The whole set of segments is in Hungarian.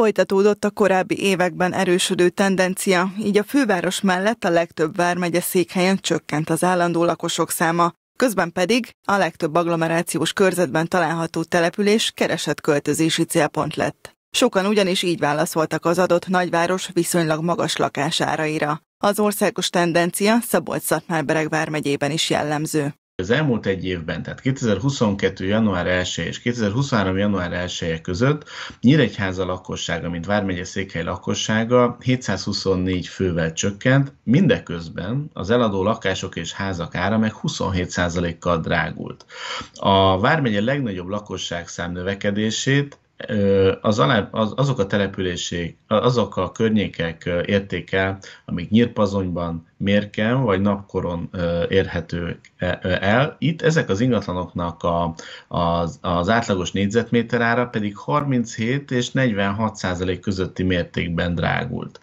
Folytatódott a korábbi években erősödő tendencia, így a főváros mellett a legtöbb vármegye székhelyen csökkent az állandó lakosok száma, közben pedig a legtöbb agglomerációs körzetben található település keresett költözési célpont lett. Sokan ugyanis így válaszoltak az adott nagyváros viszonylag magas lakásáraira. Az országos tendencia szabolcs szatmár vármegyében is jellemző az elmúlt egy évben, tehát 2022. január 1 és 2023. január 1 között Nyíregyháza lakossága, mint Vármegye székhely lakossága 724 fővel csökkent, mindeközben az eladó lakások és házak ára meg 27%-kal drágult. A Vármegye legnagyobb lakosság szám növekedését az alá, az, azok a települések, azok a környékek értéke, amik nyírpazonyban, mérken vagy napkoron érhetők el. Itt ezek az ingatlanoknak a, az, az átlagos négyzetméter ára pedig 37 és 46 százalék közötti mértékben drágult.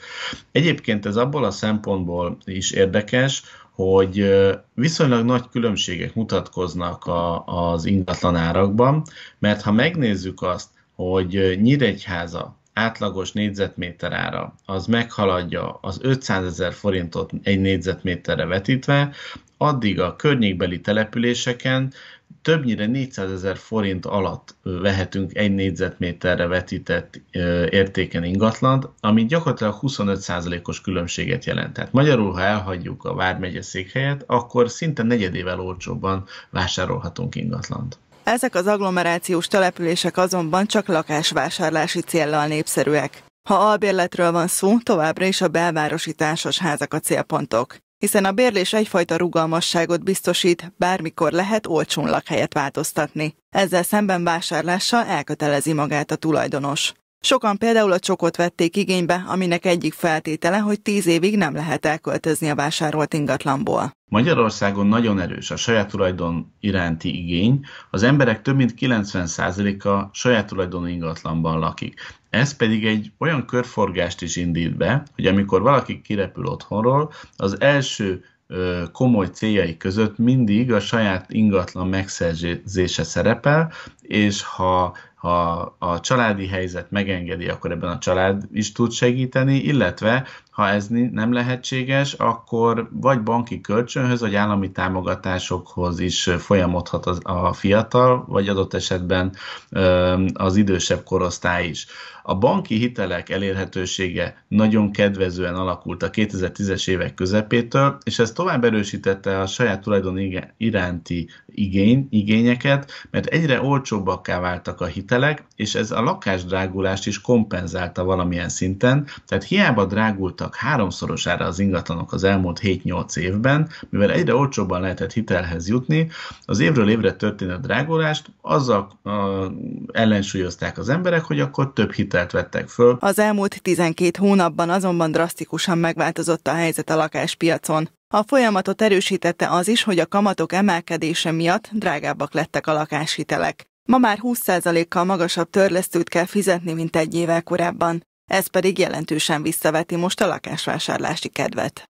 Egyébként ez abból a szempontból is érdekes, hogy viszonylag nagy különbségek mutatkoznak a, az ingatlan árakban, mert ha megnézzük azt, hogy Nyíregyháza átlagos négyzetméter ára az meghaladja az 500 ezer forintot egy négyzetméterre vetítve, addig a környékbeli településeken többnyire 400 ezer forint alatt vehetünk egy négyzetméterre vetített értéken ingatlant, ami gyakorlatilag 25%-os különbséget jelent. Tehát magyarul, ha elhagyjuk a Vármegye székhelyet, akkor szinte negyedével olcsóbban vásárolhatunk ingatlant. Ezek az agglomerációs települések azonban csak lakásvásárlási céllal népszerűek. Ha albérletről van szó, továbbra is a belvárosi társasházak a célpontok, hiszen a bérlés egyfajta rugalmasságot biztosít, bármikor lehet olcsón lakhelyet változtatni. Ezzel szemben vásárlással elkötelezi magát a tulajdonos. Sokan például a csokot vették igénybe, aminek egyik feltétele, hogy tíz évig nem lehet elköltözni a vásárolt ingatlanból. Magyarországon nagyon erős a saját tulajdon iránti igény, az emberek több mint 90%-a saját tulajdon ingatlanban lakik. Ez pedig egy olyan körforgást is indít be, hogy amikor valaki kirepül otthonról, az első komoly céljai között mindig a saját ingatlan megszerzése szerepel, és ha ha a családi helyzet megengedi, akkor ebben a család is tud segíteni, illetve ha ez nem lehetséges, akkor vagy banki kölcsönhöz, vagy állami támogatásokhoz is folyamodhat a fiatal, vagy adott esetben az idősebb korosztály is. A banki hitelek elérhetősége nagyon kedvezően alakult a 2010-es évek közepétől, és ez tovább erősítette a saját tulajdon iránti igény, igényeket, mert egyre olcsóbbakká váltak a hitelek, és ez a lakásdrágulást is kompenzálta valamilyen szinten, tehát hiába drágult a áruának háromszorosára az ingatlanok az elmúlt 7-8 évben, mivel egyre olcsóbban lehetett hitelhez jutni, az évről évre történő drágulást azzal uh, ellensúlyozták az emberek, hogy akkor több hitelt vettek föl. Az elmúlt 12 hónapban azonban drasztikusan megváltozott a helyzet a lakáspiacon. A folyamatot erősítette az is, hogy a kamatok emelkedése miatt drágábbak lettek a lakáshitelek. Ma már 20%-kal magasabb törlesztőt kell fizetni, mint egy évvel korábban. Ez pedig jelentősen visszaveti most a lakásvásárlási kedvet.